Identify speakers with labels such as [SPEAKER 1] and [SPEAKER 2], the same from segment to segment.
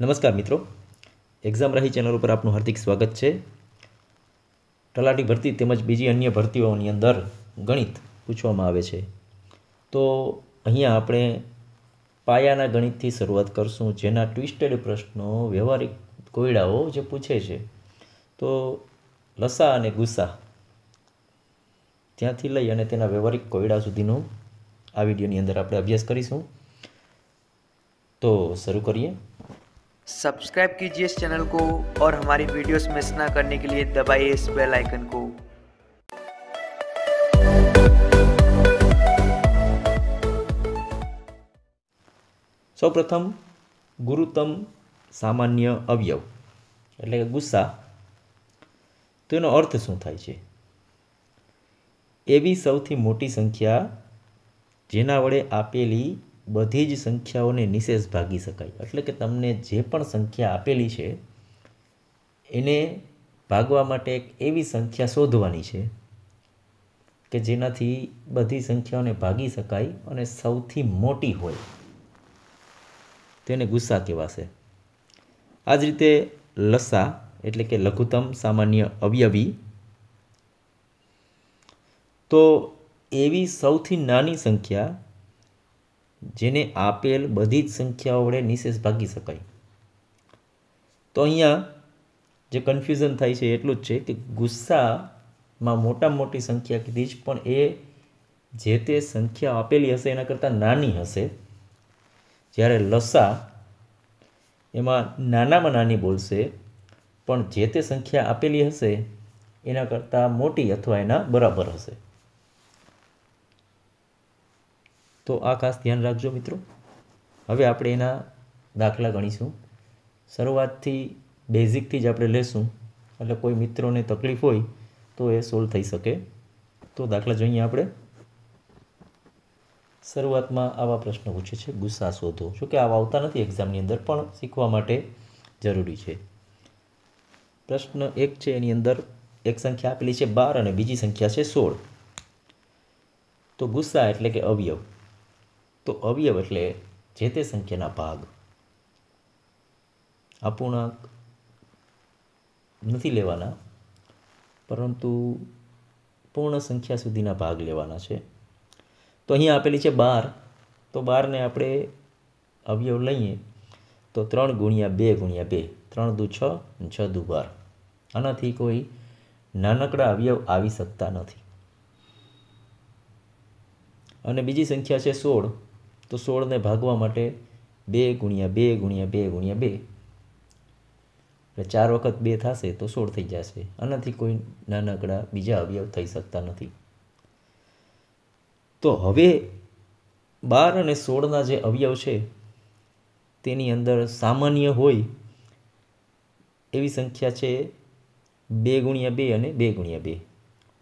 [SPEAKER 1] નમસ્કાર મિત્રો એક્ઝામ રાહી ચેનલ ઉપર આપનું હાર્દિક સ્વાગત છે તલાટી ભરતી તેમજ બીજી અન્ય ભરતીઓની અંદર ગણિત પૂછવામાં આવે છે તો અહીંયા આપણે પાયાના ગણિતથી શરૂઆત કરશું જેના ટ્વિસ્ટેડ પ્રશ્નો વ્યવહારિક કોયડાઓ જે પૂછે છે તો લસા અને ગુસ્સા ત્યાંથી લઈ અને તેના વ્યવહારિક કોયડા સુધીનો આ વિડીયોની અંદર આપણે અભ્યાસ કરીશું તો શરૂ કરીએ सब्सक्राइब कीजिए इस चैनल को और हमारी वीडियोस मिस ना करने के लिए दबाइए इस बेल आइकन को સૌપ્રથમ ગુરુતમ સામાન્ય અવયવ એટલે કે ગુસ્સા તો એનો અર્થ શું થાય છે એવી સૌથી મોટી સંખ્યા જેના વડે આપેલી બધી જ સંખ્યાઓને નિશેષ ભાગી શકાય એટલે કે તમને જે પણ સંખ્યા આપેલી છે એને ભાગવા માટે એક એવી સંખ્યા શોધવાની છે કે જેનાથી બધી સંખ્યાઓને ભાગી શકાય અને સૌથી મોટી હોય તેને ગુસ્સા કહેવાશે આ જ રીતે લસા એટલે કે લઘુત્તમ સામાન્ય અવયવી તો એવી સૌથી નાની સંખ્યા જેને આપેલ બધી જ સંખ્યાઓ વડે નિશેષ ભાગી શકાય તો અહીંયા જે કન્ફ્યુઝન થાય છે એટલું જ છે કે ગુસ્સામાં મોટામાં મોટી સંખ્યા કીધી જ પણ એ જે તે સંખ્યા આપેલી હશે એના કરતાં નાની હશે જ્યારે લસા એમાં નાનામાં નાની બોલશે પણ જે તે સંખ્યા આપેલી હશે એના કરતાં મોટી અથવા એના બરાબર હશે તો આ ખાસ ધ્યાન રાખજો મિત્રો હવે આપણે એના દાખલા ગણીશું શરૂઆતથી બેઝિકથી જ આપણે લેશું એટલે કોઈ મિત્રોને તકલીફ હોય તો એ સોલ્વ થઈ શકે તો દાખલા જોઈએ આપણે શરૂઆતમાં આવા પ્રશ્ન પૂછે છે ગુસ્સા શોધો જો કે આવા આવતા નથી એક્ઝામની અંદર પણ શીખવા માટે જરૂરી છે પ્રશ્ન એક છે એની અંદર એક સંખ્યા આપેલી છે બાર અને બીજી સંખ્યા છે સોળ તો ગુસ્સા એટલે કે અવયવ તો અવયવ એટલે જે તે સંખ્યાના ભાગ અપૂર્ણાંક નથી લેવાના પરંતુ પૂર્ણ સંખ્યા સુધીના ભાગ લેવાના છે તો અહીંયા આપેલી છે બાર તો બારને આપણે અવયવ લઈએ તો ત્રણ ગુણ્યા બે ગુણ્યા બે ત્રણ દુ છ છ દુ બાર આનાથી કોઈ નાનકડા અવયવ આવી શકતા નથી અને બીજી સંખ્યા છે સોળ તો સોળને ભાગવા માટે બે ગુણ્યા બે ગુણ્યા બે ગુણ્યા બે એટલે ચાર વખત બે થશે તો સોળ થઈ જશે આનાથી કોઈ નાનકડા બીજા અવયવ થઈ શકતા નથી તો હવે બાર અને સોળના જે અવયવ છે તેની અંદર સામાન્ય હોય એવી સંખ્યા છે બે ગુણ્યા બે અને બે ગુણ્યા બે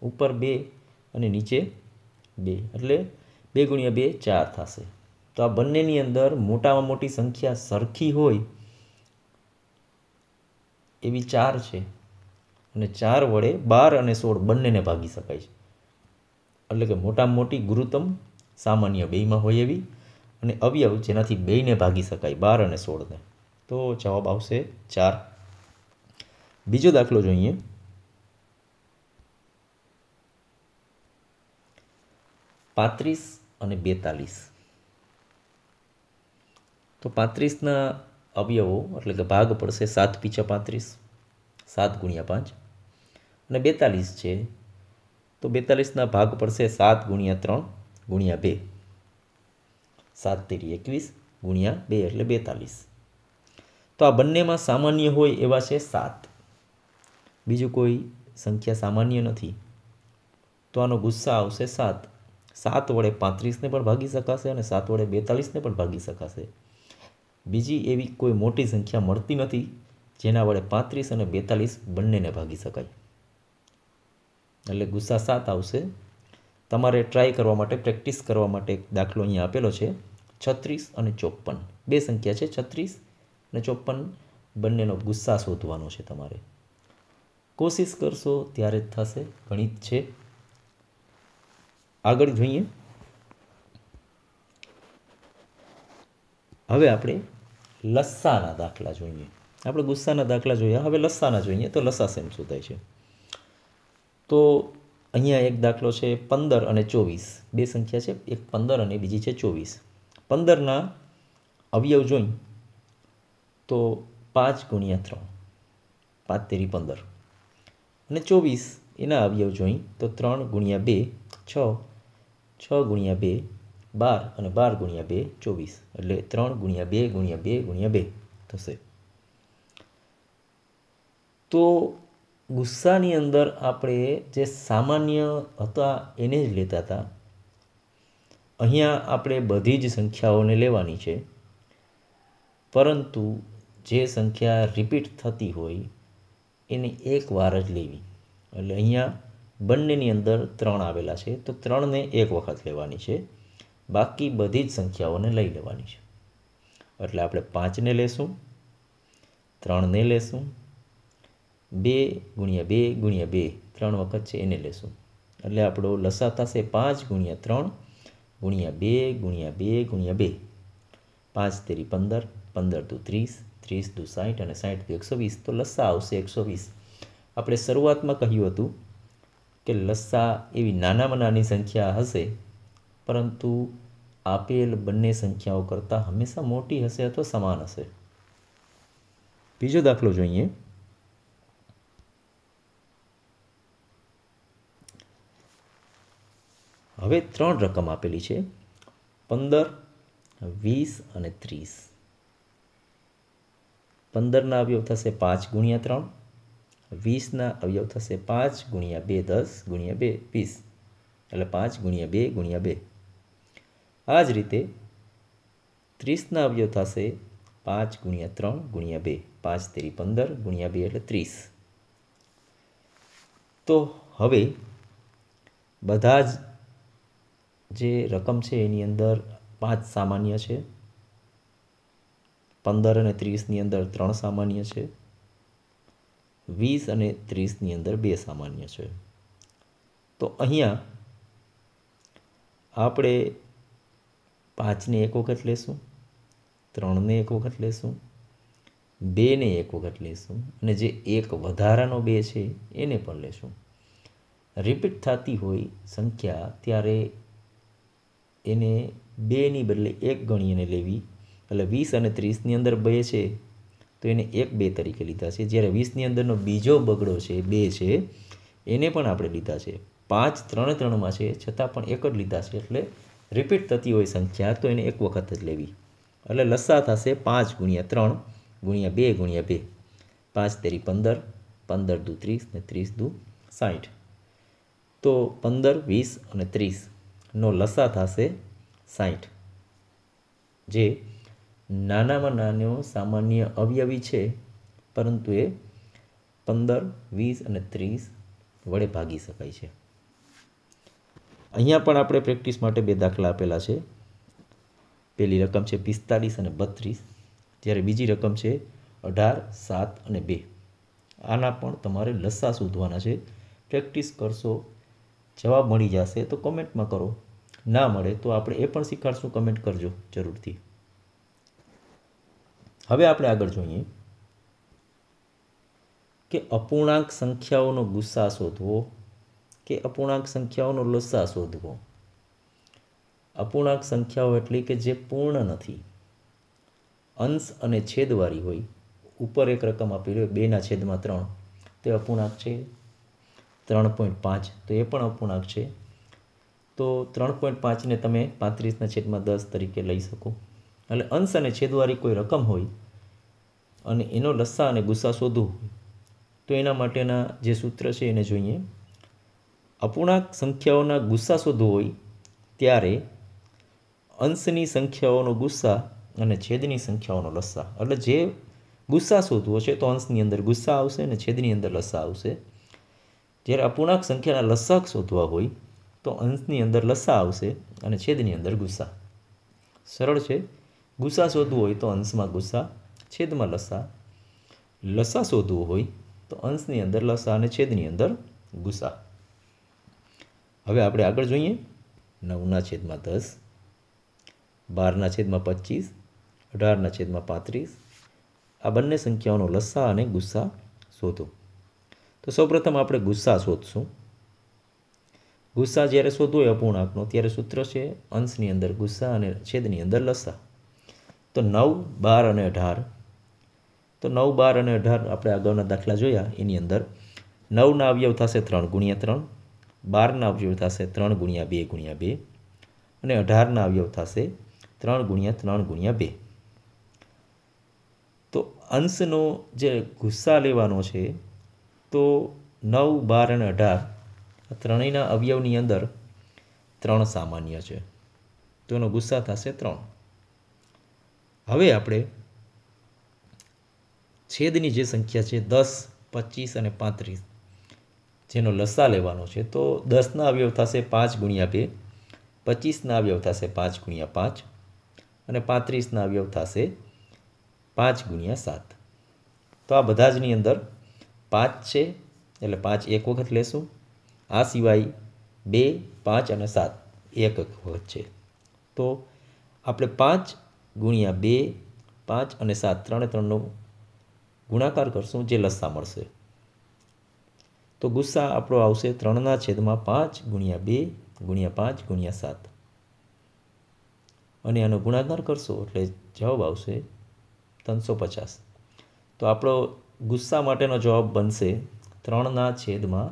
[SPEAKER 1] ઉપર બે અને નીચે બે એટલે બે ગુણ્યા બે ચાર થશે તો આ બંનેની અંદર મોટામાં મોટી સંખ્યા સરખી હોય એવી ચાર છે અને ચાર વડે બાર અને સોળ બંનેને ભાગી શકાય છે એટલે કે મોટામાં મોટી ગુરુત્તમ સામાન્ય બેયમાં હોય એવી અને અવયવ જેનાથી બેયને ભાગી શકાય બાર અને સોળને તો જવાબ આવશે ચાર બીજો દાખલો જોઈએ પાંત્રીસ અને બેતાલીસ તો પાંત્રીસના અવયવો એટલે કે ભાગ પડશે સાત પીછા પાંત્રીસ સાત ગુણ્યા પાંચ અને બેતાલીસ છે તો બેતાલીસના ભાગ પડશે સાત ગુણ્યા ત્રણ ગુણ્યા બે સાત તેરી એકવીસ ગુણ્યા બે એટલે બેતાલીસ તો આ બંનેમાં સામાન્ય હોય એવા છે સાત બીજું કોઈ સંખ્યા સામાન્ય નથી તો આનો ગુસ્સા આવશે સાત સાત વડે પાંત્રીસને પણ ભાગી શકાશે અને સાત વડે બેતાલીસને પણ ભાગી શકાશે બીજી એવી કોઈ મોટી સંખ્યા મળતી નથી જેના વડે પાંત્રીસ અને બેતાલીસ બંનેને ભાગી શકાય એટલે ગુસ્સા સાત આવશે તમારે ટ્રાય કરવા માટે પ્રેક્ટિસ કરવા માટે એક દાખલો અહીંયા આપેલો છે છત્રીસ અને ચોપન બે સંખ્યા છે છત્રીસ અને ચોપ્પન બંનેનો ગુસ્સા શોધવાનો છે તમારે કોશિશ કરશો ત્યારે જ થશે ગણિત છે આગળ જોઈએ હવે આપણે લસ્સાના દાખલા જોઈએ આપણે ગુસ્સાના દાખલા જોઈએ હવે લસ્સાના જોઈએ તો લસ્સા સેમ શું થાય છે તો અહીંયા એક દાખલો છે પંદર અને ચોવીસ બે સંખ્યા છે એક પંદર અને બીજી છે ચોવીસ પંદરના અવયવ જોઈ તો પાંચ ગુણ્યા ત્રણ પાંચ તેરી પંદર અને ચોવીસ એના અવયવ જોઈ તો ત્રણ ગુણ્યા બે છ છ ગુણ્યા બે બાર અને બાર ગુણ્યા બે ચોવીસ એટલે ત્રણ ગુણ્યા બે ગુણ્યા બે ગુણ્યા બે થશે તો ગુસ્સાની અંદર આપણે જે સામાન્ય હતા એને જ લેતા હતા અહીંયા આપણે બધી જ સંખ્યાઓને લેવાની છે પરંતુ જે સંખ્યા રિપીટ થતી હોય એને એક વાર જ લેવી એટલે અહીંયા બંનેની અંદર ત્રણ આવેલા છે તો ત્રણને એક વખત લેવાની છે બાકી બધી જ સંખ્યાઓને લઈ લેવાની છે એટલે આપણે પાંચને લેશું ત્રણને લેશું બે ગુણ્યા બે ગુણ્યા બે ત્રણ વખત છે એને લેશું એટલે આપણો લસા થશે પાંચ ગુણ્યા ત્રણ ગુણ્યા બે ગુણ્યા બે ગુણ્યા બે પાંચ તેરી પંદર પંદર દુ ત્રીસ ત્રીસ દુ સાઠ અને સાઠ દુ એકસો વીસ તો લસ્સા આવશે એકસો વીસ આપણે શરૂઆતમાં કહ્યું હતું કે લસ્સા એવી નાનામાં નાની સંખ્યા હશે પરંતુ આપેલ બંને સંખ્યાઓ કરતાં હંમેશા મોટી હશે અથવા સમાન હશે બીજો દાખલો જોઈએ હવે ત્રણ રકમ આપેલી છે પંદર વીસ અને ત્રીસ પંદરના અવયવ થશે પાંચ ગુણ્યા ત્રણ વીસના અવયવ થશે પાંચ ગુણ્યા બે દસ ગુણ્યા બે વીસ એટલે પાંચ ગુણ્યા બે ગુણ્યા બે આ જ રીતે ત્રીસના અવયવ થશે પાંચ ગુણ્યા ત્રણ ગુણ્યા બે પાંચ તેરી પંદર ગુણ્યા બે એટલે ત્રીસ તો હવે બધા જ જે રકમ છે એની અંદર પાંચ સામાન્ય છે પંદર અને ત્રીસની અંદર ત્રણ સામાન્ય છે વીસ અને ત્રીસની અંદર બે સામાન્ય છે તો અહીંયા આપણે પાંચને એક વખત લેશું ત્રણને એક વખત લેશું બેને એક વખત લેશું અને જે એક વધારાનો બે છે એને પણ લેશું રિપીટ થતી હોય સંખ્યા ત્યારે એને બેની બદલે એક ગણી ગણીને લેવી એટલે વીસ અને ત્રીસની અંદર બે છે તો એને એક બે તરીકે લીધા છે જ્યારે વીસની અંદરનો બીજો બગડો છે બે છે એને પણ આપણે લીધા છે પાંચ ત્રણે ત્રણમાં છે છતાં પણ એક જ લીધા છે એટલે રિપીટ થતી હોય સંખ્યા તો એને એક વખત જ લેવી એટલે લસા થશે પાંચ ગુણ્યા ત્રણ ગુણ્યા બે ગુણ્યા બે પાંચ તેરી પંદર પંદર દુ ત્રીસ ને ત્રીસ દુ સાઠ તો પંદર વીસ અને ત્રીસનો લસા થશે સાઠ જે નાનામાં નાનો સામાન્ય અવયવી છે પરંતુ એ પંદર વીસ અને ત્રીસ વડે ભાગી શકાય છે અહીંયા પણ આપણે પ્રેક્ટિસ માટે બે દાખલા આપેલા છે પહેલી રકમ છે પિસ્તાળીસ અને બત્રીસ જ્યારે બીજી રકમ છે અઢાર સાત અને બે આના પણ તમારે લસ્સા શોધવાના છે પ્રેક્ટિસ કરશો જવાબ મળી જશે તો કમેન્ટમાં કરો ના મળે તો આપણે એ પણ શીખવાડશું કમેન્ટ કરજો જરૂરથી હવે આપણે આગળ જોઈએ કે અપૂર્ણાંક સંખ્યાઓનો ગુસ્સા શોધવો કે અપૂર્ણાંક સંખ્યાઓનો લસ્સા શોધવો અપૂર્ણાંક સંખ્યાઓ એટલે કે જે પૂર્ણ નથી અંશ અને છેદવાળી હોય ઉપર એક રકમ આપેલી હોય બેના છેદમાં ત્રણ તે અપૂર્ણાંક છે ત્રણ પોઈન્ટ પાંચ તો એ પણ અપૂર્ણાંક છે તો ત્રણ પોઈન્ટ પાંચને તમે પાંત્રીસના છેદમાં દસ તરીકે લઈ શકો એટલે અંશ અને છેદવાળી કોઈ રકમ હોય અને એનો લસ્સા અને ગુસ્સા શોધવું હોય તો એના માટેના જે સૂત્ર છે એને જોઈએ અપૂર્ણાંક સંખ્યાઓના ગુસ્સા શોધવો હોય ત્યારે અંશની સંખ્યાઓનો ગુસ્સા અને છેદની સંખ્યાઓનો લસ્સા એટલે જે ગુસ્સા શોધવો છે તો અંશની અંદર ગુસ્સા આવશે અને છેદની અંદર લસા આવશે જ્યારે અપૂર્ણાંક સંખ્યાના લસાક શોધવા હોય તો અંશની અંદર લસા આવશે અને છેદની અંદર ગુસ્સા સરળ છે ગુસ્સા શોધવું હોય તો અંશમાં ગુસ્સા છેદમાં લસા લસા શોધવું હોય તો અંશની અંદર લસા અને છેદની અંદર ગુસ્સા હવે આપણે આગળ જોઈએ નવના છેદમાં દસ બારના છેદમાં પચીસ અઢારના છેદમાં પાંત્રીસ આ બંને સંખ્યાઓનો લસ્સા અને ગુસ્સા શોધો તો સૌપ્રથમ આપણે ગુસ્સા શોધશું ગુસ્સા જ્યારે શોધો હોય અપૂર્ણાંકનો ત્યારે સૂત્ર છે અંશની અંદર ગુસ્સા અને છેદની અંદર લસા તો નવ બાર અને અઢાર તો નવ બાર અને અઢાર આપણે અગાઉના દાખલા જોયા એની અંદર નવના અવયવ થશે ત્રણ ગુણ્યા ત્રણ બારના અવયવ થશે ત્રણ ગુણ્યા બે ગુણ્યા બે અને અઢારના અવયવ થશે ત્રણ ગુણ્યા ત્રણ ગુણ્યા બે તો અંશનો જે ગુસ્સા લેવાનો છે તો નવ બાર અને અઢાર આ ત્રણેયના અવયવની અંદર ત્રણ સામાન્ય છે તો એનો ગુસ્સા થશે ત્રણ હવે આપણે છેદની જે સંખ્યા છે દસ પચીસ અને પાંત્રીસ જેનો લસા લેવાનો છે તો દસના અવયવ થશે પાંચ ગુણ્યા બે પચીસના અવયવ થશે પાંચ ગુણ્યા પાંચ અને પાંત્રીસના અવયવ થશે પાંચ ગુણ્યા સાત તો આ બધા જની અંદર પાંચ છે એટલે પાંચ એક વખત લેશું આ સિવાય બે પાંચ અને સાત એક વખત છે તો આપણે પાંચ ગુણ્યા બે પાંચ અને સાત ત્રણે ત્રણનો ગુણાકાર કરશું જે લસ્સા મળશે તો ગુસ્સા આપણો આવશે ત્રણના છેદમાં પાંચ ગુણ્યા બે ગુણ્યા પાંચ ગુણ્યા સાત અને આનો ગુણાકાર કરશો એટલે જવાબ આવશે ત્રણસો પચાસ તો આપણો ગુસ્સા માટેનો જવાબ બનશે ત્રણના છેદમાં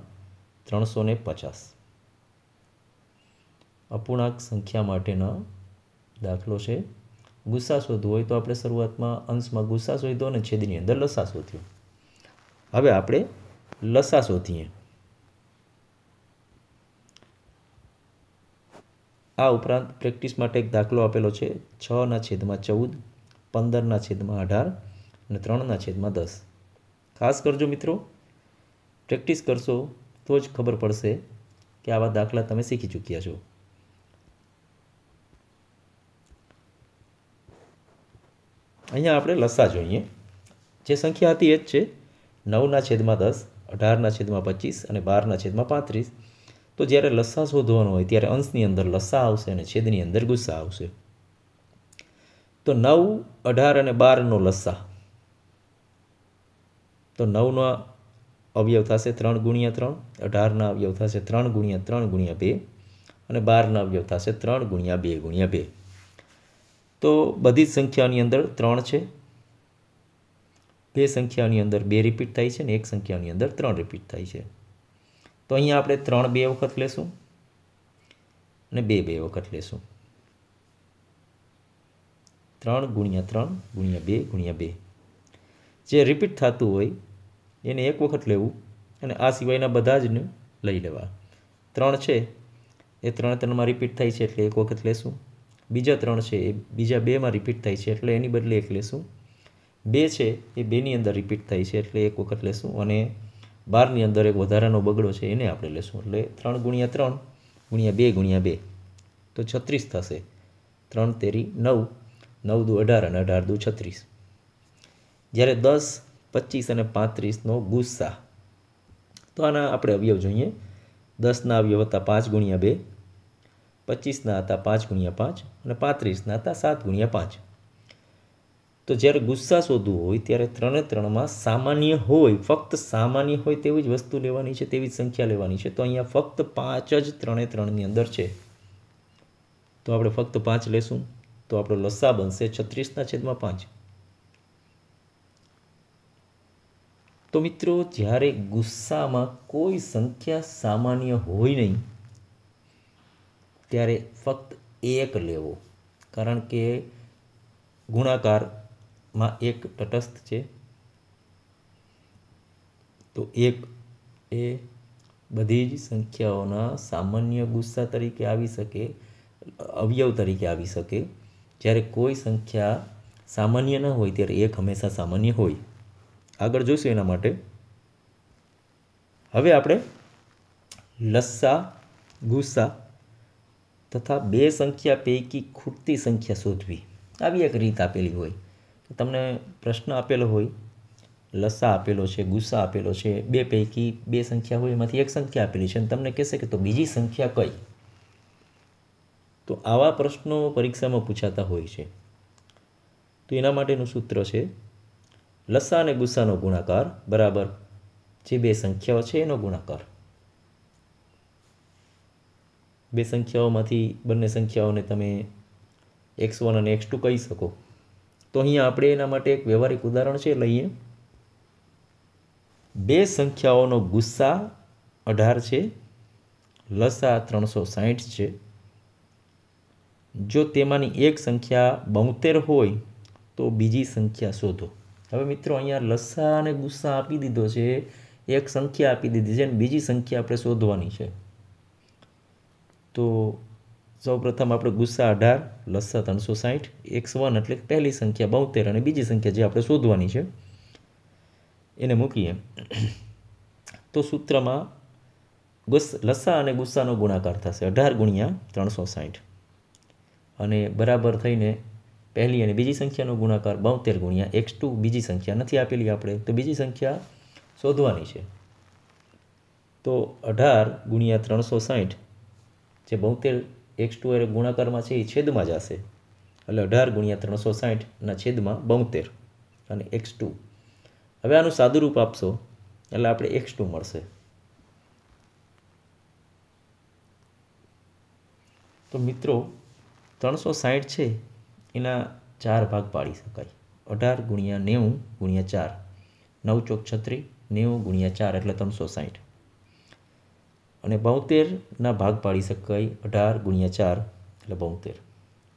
[SPEAKER 1] ત્રણસો ને પચાસ અપૂર્ણાંક સંખ્યા માટેનો દાખલો છે ગુસ્સા શોધવો હોય તો આપણે શરૂઆતમાં અંશમાં ગુસ્સા શોધ્યો અને છેદની અંદર લસા શોધ્યો હવે આપણે लसा શોધીએ આ ઉપરાંત પ્રેક્ટિસ માટે એક દાખલો આપેલો છે છના છેદમાં ચૌદ પંદરના છેદમાં અઢાર અને ત્રણના છેદમાં દસ ખાસ કરજો મિત્રો પ્રેક્ટિસ કરશો તો જ ખબર પડશે કે આવા દાખલા તમે શીખી ચૂક્યા છો અહીંયા આપણે લસા જોઈએ જે સંખ્યા હતી એ જ છે નવના છેદમાં દસ અઢારના છેદમાં પચીસ અને બારના છેદમાં પાંત્રીસ તો જ્યારે લસ્સા શોધવાનો હોય ત્યારે અંશની અંદર લસ્સા આવશે અને છેદની અંદર ગુસ્સા આવશે તો નવ અઢાર અને બારનો લસ્સા તો નવનો અવયવ થશે ત્રણ ગુણ્યા ત્રણ અઢારના અવયવ થશે ત્રણ ગુણ્યા ત્રણ ગુણ્યા બે અને બારના અવયવ થશે ત્રણ ગુણ્યા બે ગુણ્યા બે તો બધી જ સંખ્યાની અંદર ત્રણ છે બે સંખ્યાની અંદર બે રિપીટ થાય છે અને એક સંખ્યાની અંદર ત્રણ રિપીટ થાય છે તો અહીંયા આપણે ત્રણ બે વખત લેશું અને બે બે વખત લેશું ત્રણ ગુણ્યા ત્રણ ગુણ્યા બે ગુણ્યા બે જે રિપીટ થતું હોય એને એક વખત લેવું અને આ સિવાયના બધા જ લઈ લેવા ત્રણ છે એ ત્રણ ત્રણમાં રિપીટ થાય છે એટલે એક વખત લેશું બીજા ત્રણ છે એ બીજા બેમાં રિપીટ થાય છે એટલે એની બદલે એક લેશું બે છે એ બેની અંદર રિપીટ થાય છે એટલે એક વખત લેશું અને બારની અંદર એક વધારાનો બગડો છે એને આપણે લેશું એટલે ત્રણ ગુણ્યા ત્રણ ગુણ્યા બે ગુણ્યા બે તો છત્રીસ થશે ત્રણ તેરી નવ નવ દુ અઢાર અને અઢાર દુ છત્રીસ જ્યારે દસ પચીસ અને પાંત્રીસનો ગુસ્સા તો આના આપણે અવયવ જોઈએ દસના અવયવ હતા પાંચ ગુણ્યા બે પચીસના હતા પાંચ ગુણ્યા પાંચ અને પાંત્રીસના હતા સાત ગુણ્યા પાંચ તો જ્યારે ગુસ્સા શોધવું હોય ત્યારે ત્રણે ત્રણમાં સામાન્ય હોય ફક્ત સામાન્ય હોય તેવી જ વસ્તુ લેવાની છે તેવી જ સંખ્યા લેવાની છે તો અહીંયા ફક્ત પાંચ જ ત્રણે ત્રણની અંદર છે તો આપણે ફક્ત પાંચ લેશું તો આપણો લસા બનશે છત્રીસના છેદમાં પાંચ તો મિત્રો જ્યારે ગુસ્સામાં કોઈ સંખ્યા સામાન્ય હોય નહીં ત્યારે ફક્ત એક લેવો કારણ કે ગુણાકાર માં એક તટસ્થ છે તો એક એ બધી જ સંખ્યાઓના સામાન્ય ગુસ્સા તરીકે આવી શકે અવયવ તરીકે આવી શકે જ્યારે કોઈ સંખ્યા સામાન્ય ન હોય ત્યારે એક હંમેશા સામાન્ય હોય આગળ જોઈશું એના માટે હવે આપણે લસ્સા ગુસ્સા તથા બે સંખ્યા પૈકી ખૂટતી સંખ્યા શોધવી આવી એક રીત આપેલી હોય તમને પ્રશ્ન આપેલો હોય લસા આપેલો છે ગુસ્સા આપેલો છે બે પૈકી બે સંખ્યા હોય એમાંથી એક સંખ્યા આપેલી છે અને તમને કહેશે કે તો બીજી સંખ્યા કઈ તો આવા પ્રશ્નો પરીક્ષામાં પૂછાતા હોય છે તો એના માટેનું સૂત્ર છે લસા અને ગુસ્સાનો ગુણાકાર બરાબર જે બે સંખ્યાઓ છે એનો ગુણાકાર બે સંખ્યાઓમાંથી બંને સંખ્યાઓને તમે એક્સ વન અને એક્સ ટુ કહી શકો તો અહીંયા આપણે એના માટે એક વ્યવહારિક ઉદાહરણ છે લઈએ બે સંખ્યાઓનો ગુસ્સા અઢાર છે લસા ત્રણસો સાહીઠ છે જો તેમાંની એક સંખ્યા બોતેર હોય તો બીજી સંખ્યા શોધો હવે મિત્રો અહીંયા લસા અને ગુસ્સા આપી દીધો છે એક સંખ્યા આપી દીધી છે અને બીજી સંખ્યા આપણે શોધવાની છે તો સૌપ્રથમ આપણે ગુસ્સા અઢાર લસ્સા ત્રણસો સાહીઠ એક્સ વન એટલે પહેલી સંખ્યા બોતેર અને બીજી સંખ્યા જે આપણે શોધવાની છે એને મૂકીએ તો સૂત્રમાં ગુસ્સ લસ્સા અને ગુસ્સાનો ગુણાકાર થશે અઢાર ગુણ્યા ત્રણસો સાહીઠ અને બરાબર થઈને પહેલી અને બીજી સંખ્યાનો ગુણાકાર બોતેર ગુણ્યા એક્સ ટુ બીજી સંખ્યા નથી આપેલી આપણે તો બીજી સંખ્યા શોધવાની છે તો અઢાર ગુણ્યા ત્રણસો સાહીઠ જે બોતેર એક્સ ટુ એ ગુણાકારમાં છે એ છેદમાં જશે એટલે અઢાર ગુણ્યા ત્રણસો સાહીઠના છેદમાં બોતેર અને એક્સ ટુ હવે આનું સાદુરૂપ આપશો એટલે આપણે એક્સ ટુ મળશે તો મિત્રો ત્રણસો સાહીઠ છે એના ચાર ભાગ પાડી શકાય અઢાર ગુણ્યા નેવું ગુણ્યા ચાર નવ ચોક છત્રી નેવું ગુણ્યા ચાર એટલે ત્રણસો સાહીઠ અને બોતેરના ભાગ પાડી શકાય અઢાર ગુણ્યા ચાર એટલે બોતેર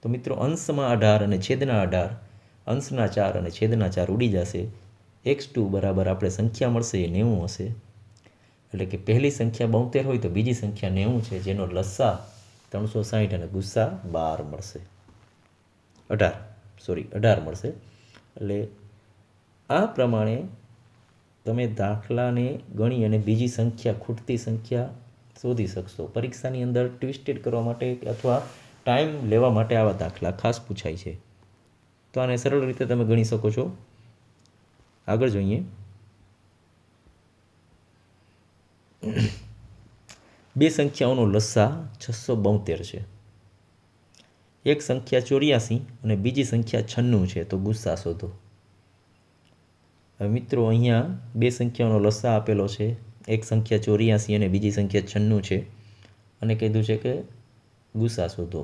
[SPEAKER 1] તો મિત્રો અંશમાં અઢાર અને છેદના અઢાર અંશના ચાર અને છેદના ચાર ઉડી જશે એક્સ ટુ બરાબર આપણે સંખ્યા મળશે એ નેવું હશે એટલે કે પહેલી સંખ્યા બોતેર હોય તો બીજી સંખ્યા નેવું છે જેનો લસ્સા ત્રણસો સાહીઠ અને ગુસ્સા બાર મળશે અઢાર સોરી અઢાર મળશે એટલે આ પ્રમાણે તમે દાખલાને ગણી અને બીજી સંખ્યા ખૂટતી સંખ્યા શોધી શકશો પરીક્ષાની અંદર ટ્વિસ્ટેડ કરવા માટે અથવા ટાઈમ લેવા માટે આવા દાખલા ખાસ પૂછાય છે તો આને સરળ રીતે તમે ગણી શકો છો આગળ જોઈએ બે સંખ્યાઓનો લસ્સા છસો બોતેર છે એક સંખ્યા ચોર્યાસી અને બીજી સંખ્યા છન્નું છે તો ગુસ્સા શોધો મિત્રો અહીંયા બે સંખ્યાઓનો લસ્સા આપેલો છે એક સંખ્યા ચોર્યાસી અને બીજી સંખ્યા છન્નું છે અને કીધું છે કે ગુસ્સા શોધો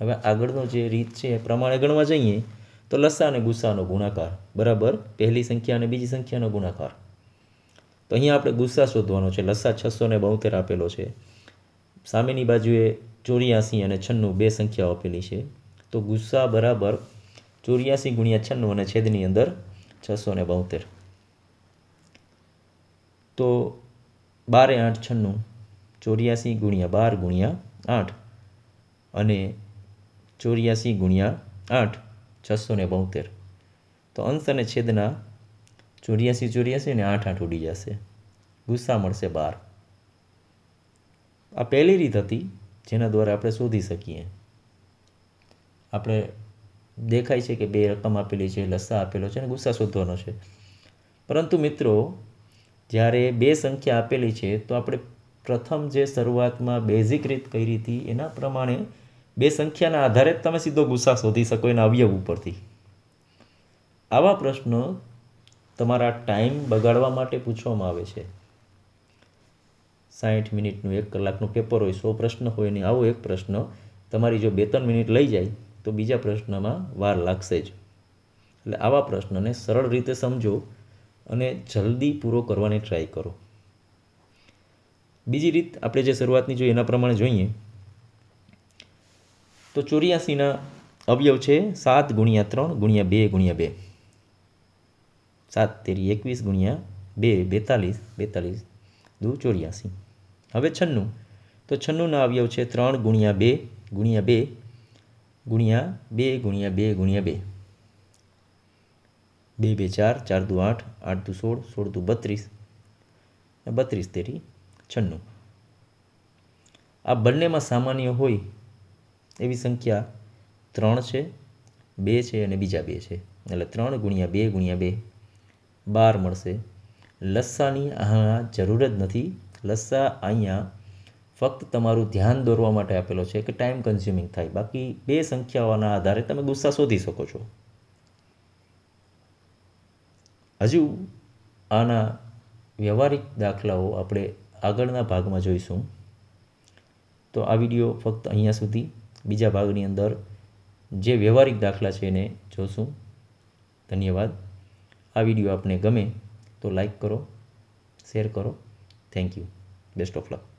[SPEAKER 1] હવે આગળનો જે રીત છે એ પ્રમાણે ગણવા જઈએ તો લસ્સા અને ગુસ્સાનો ગુણાકાર બરાબર પહેલી સંખ્યા અને બીજી સંખ્યાનો ગુણાકાર તો અહીંયા આપણે ગુસ્સા શોધવાનો છે લસા છસો ને બોતેર આપેલો છે સામેની બાજુએ ચોર્યાસી અને છન્નું બે સંખ્યાઓ આપેલી છે તો ગુસ્સા બરાબર ચોર્યાસી ગુણ્યા છન્નું અને છેદની અંદર છસો ને બોતેર તો બારે આઠ છન્નું ચોર્યાસી ગુણ્યા બાર ગુણ્યા આઠ અને ચોર્યાસી ગુણ્યા આઠ છસો ને બોતેર તો અંશ અને છેદના ચોર્યાસી ચોર્યાસી ને આઠ આઠ ઉડી જશે ગુસ્સા મળશે બાર આ પહેલી રીત હતી જેના દ્વારા આપણે શોધી શકીએ આપણે દેખાય છે કે બે રકમ આપેલી છે લસ્સા આપેલો છે અને ગુસ્સા શોધવાનો છે પરંતુ મિત્રો જ્યારે બે સંખ્યા આપેલી છે તો આપણે પ્રથમ જે શરૂઆતમાં બેઝિક રીત કરી હતી એના પ્રમાણે બે સંખ્યાના આધારે જ તમે સીધો ગુસ્સા શોધી શકો એના અવયવ ઉપરથી આવા પ્રશ્નો તમારા ટાઈમ બગાડવા માટે પૂછવામાં આવે છે સાઠ મિનિટનું એક કલાકનું પેપર હોય સો પ્રશ્ન હોય ને આવો એક પ્રશ્ન તમારી જો બે ત્રણ મિનિટ લઈ જાય તો બીજા પ્રશ્નમાં વાર લાગશે જ એટલે આવા પ્રશ્નને સરળ રીતે સમજો અને જલ્દી પૂરો કરવાની ટ્રાય કરો બીજી રીત આપણે જે શરૂઆતની જોઈએ એના પ્રમાણે જોઈએ તો ચોર્યાસીના અવયવ છે સાત ગુણ્યા ત્રણ ગુણ્યા બે ગુણ્યા બે સાત તેરી એકવીસ ગુણ્યા બે બેતાલીસ બેતાલીસ દુ ચોર્યાસી હવે છન્નું તો છન્નુંના અવયવ છે ત્રણ ગુણ્યા બે ગુણ્યા બે ગુણ્યા બે ગુણ્યા બે ગુણ્યા બે બે બે ચાર ચાર દુ આઠ આઠ દુ સોળ સોળ દુ બત્રીસ બત્રીસ તેરી છન્નું આ બંનેમાં સામાન્ય હોય એવી સંખ્યા ત્રણ છે બે છે અને બીજા બે છે એટલે ત્રણ ગુણ્યા બે ગુણ્યા બે બાર મળશે લસ્સાની અહીંયા જરૂર જ નથી લસ્સા અહીંયા ફક્ત તમારું ધ્યાન દોરવા માટે આપેલો છે કે ટાઈમ કન્ઝ્યુમિંગ થાય બાકી બે સંખ્યાઓના આધારે તમે ગુસ્સા શોધી શકો છો હજુ આના વ્યવહારિક દાખલાઓ આપણે આગળના ભાગમાં જોઈશું તો આ વિડીયો ફક્ત અહીંયા સુધી બીજા ભાગની અંદર જે વ્યવહારિક દાખલા છે એને જોશું ધન્યવાદ આ વિડીયો આપને ગમે તો લાઈક કરો શેર કરો thank you best of luck